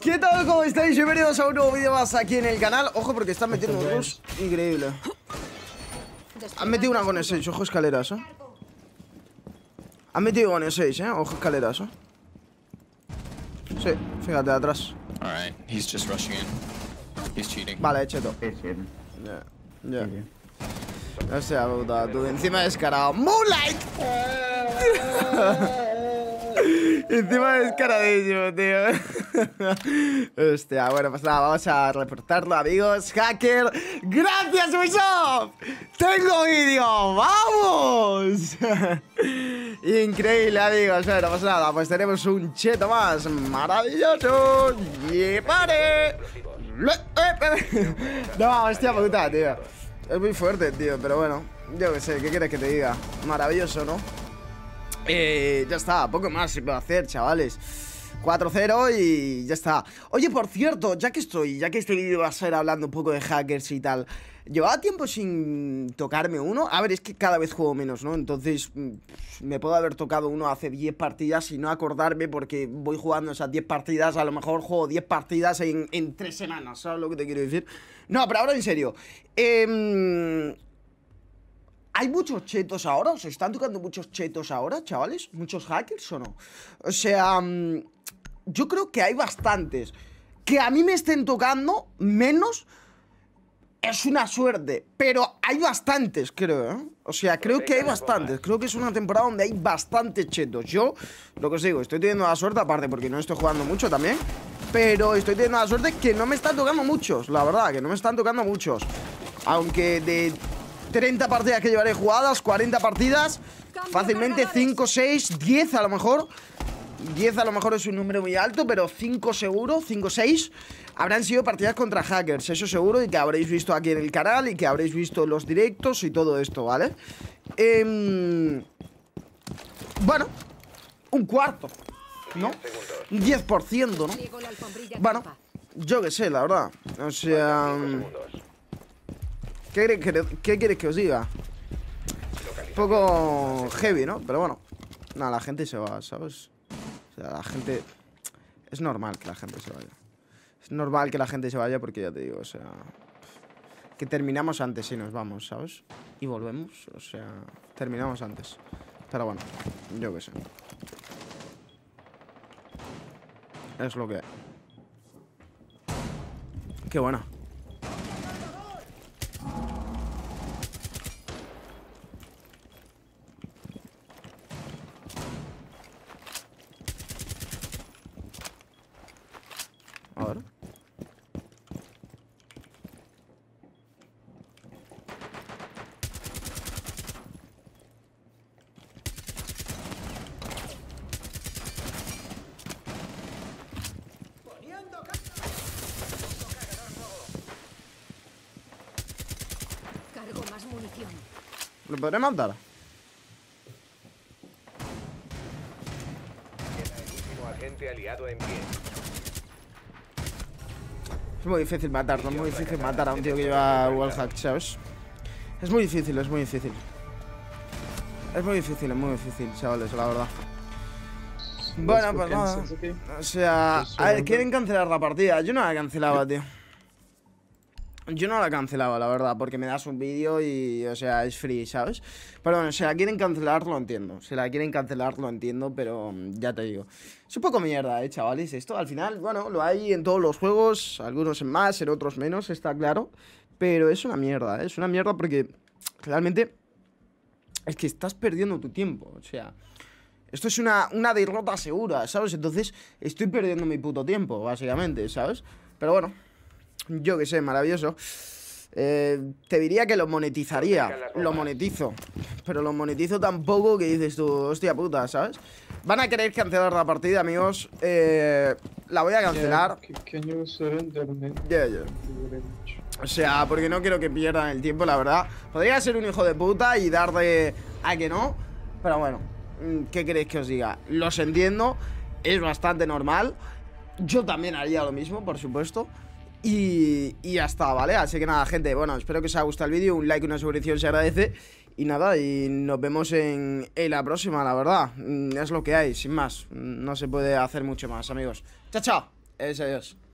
¿qué tal? ¿Cómo estáis? Bienvenidos a un nuevo vídeo más aquí en el canal Ojo porque están metiendo un rush increíble Han metido una con el 6, ojo escaleras, eh Han metido con el 6, eh, ojo escaleras, eh Sí, fíjate, atrás Vale, he's just rushing in He's cheating Vale, cheto Ya, ya No sea puta, tú encima descarado Moonlight Encima caradísimo, tío. Hostia, bueno, pues nada, vamos a reportarlo, amigos. Hacker, gracias, Ubisoft. Tengo vídeo, vamos. Increíble, amigos. Bueno, pues nada, pues tenemos un cheto más. Maravilloso. Y pare. Eh, no, hostia puta, tío. Es muy fuerte, tío, pero bueno. Yo qué sé, ¿qué quieres que te diga? Maravilloso, ¿no? Eh, ya está, poco más se puede hacer, chavales. 4-0 y ya está. Oye, por cierto, ya que estoy, ya que este vídeo va a ser hablando un poco de hackers y tal, llevaba tiempo sin tocarme uno. A ver, es que cada vez juego menos, ¿no? Entonces, mm, me puedo haber tocado uno hace 10 partidas y no acordarme porque voy jugando esas 10 partidas. A lo mejor juego 10 partidas en, en 3 semanas, ¿sabes lo que te quiero decir? No, pero ahora en serio. Eh, ¿Hay muchos chetos ahora? ¿os se están tocando muchos chetos ahora, chavales? ¿Muchos hackers o no? O sea, mm, yo creo que hay bastantes. Que a mí me estén tocando menos es una suerte, pero hay bastantes, creo. ¿eh? O sea, pues creo que hay bastantes. Creo que es una temporada donde hay bastantes chetos. Yo, lo que os digo, estoy teniendo la suerte, aparte porque no estoy jugando mucho también, pero estoy teniendo la suerte que no me están tocando muchos, la verdad, que no me están tocando muchos. Aunque de 30 partidas que llevaré jugadas, 40 partidas. Fácilmente 5, 6, 10 a lo mejor. 10 a lo mejor es un número muy alto, pero 5 seguro, 5 6 habrán sido partidas contra hackers, eso seguro, y que habréis visto aquí en el canal y que habréis visto los directos y todo esto, ¿vale? Em, bueno, un cuarto, ¿no? 10%, ¿no? Bueno, yo qué sé, la verdad. O sea... ¿Qué, quieres que os diga? Un poco heavy, ¿no? Pero bueno. Nada, la gente se va, ¿sabes? O sea, la gente... Es normal que la gente se vaya. Es normal que la gente se vaya porque ya te digo, o sea... Que terminamos antes y nos vamos, ¿sabes? Y volvemos, o sea... Terminamos antes. Pero bueno, yo qué sé. Es lo que... Qué bueno. ¿Lo podré matar? Es muy difícil matar, no es muy difícil matar a un tío que lleva wallhack, chavos Es muy difícil, es muy difícil. Es muy difícil, es muy difícil, chavales, la verdad. Bueno, pues nada. O sea, quieren cancelar la partida. Yo no la cancelaba, tío. Yo no la cancelaba, la verdad, porque me das un vídeo y, o sea, es free, ¿sabes? Pero bueno, si la quieren cancelar, lo entiendo. se la quieren cancelar, lo entiendo, pero mm, ya te digo. Es un poco mierda, ¿eh, chavales? Esto al final, bueno, lo hay en todos los juegos, algunos en más, en otros menos, está claro. Pero es una mierda, ¿eh? es una mierda porque realmente es que estás perdiendo tu tiempo, o sea... Esto es una, una derrota segura, ¿sabes? Entonces estoy perdiendo mi puto tiempo, básicamente, ¿sabes? Pero bueno, yo que sé, maravilloso. Eh, te diría que lo monetizaría. Lo monetizo. Pero lo monetizo tampoco que dices tú, hostia puta, ¿sabes? Van a querer cancelar la partida, amigos. Eh, la voy a cancelar. O sea, porque no quiero que pierdan el tiempo, la verdad. Podría ser un hijo de puta y darle a que no. Pero bueno, mm, ¿qué queréis que os diga? Los entiendo. Es bastante normal. Yo también haría lo mismo, por supuesto. Y, hasta ¿vale? Así que nada, gente, bueno, espero que os haya gustado el vídeo Un like, una suscripción se agradece Y nada, y nos vemos en, en la próxima, la verdad mm, Es lo que hay, sin más mm, No se puede hacer mucho más, amigos Chao, chao, es adiós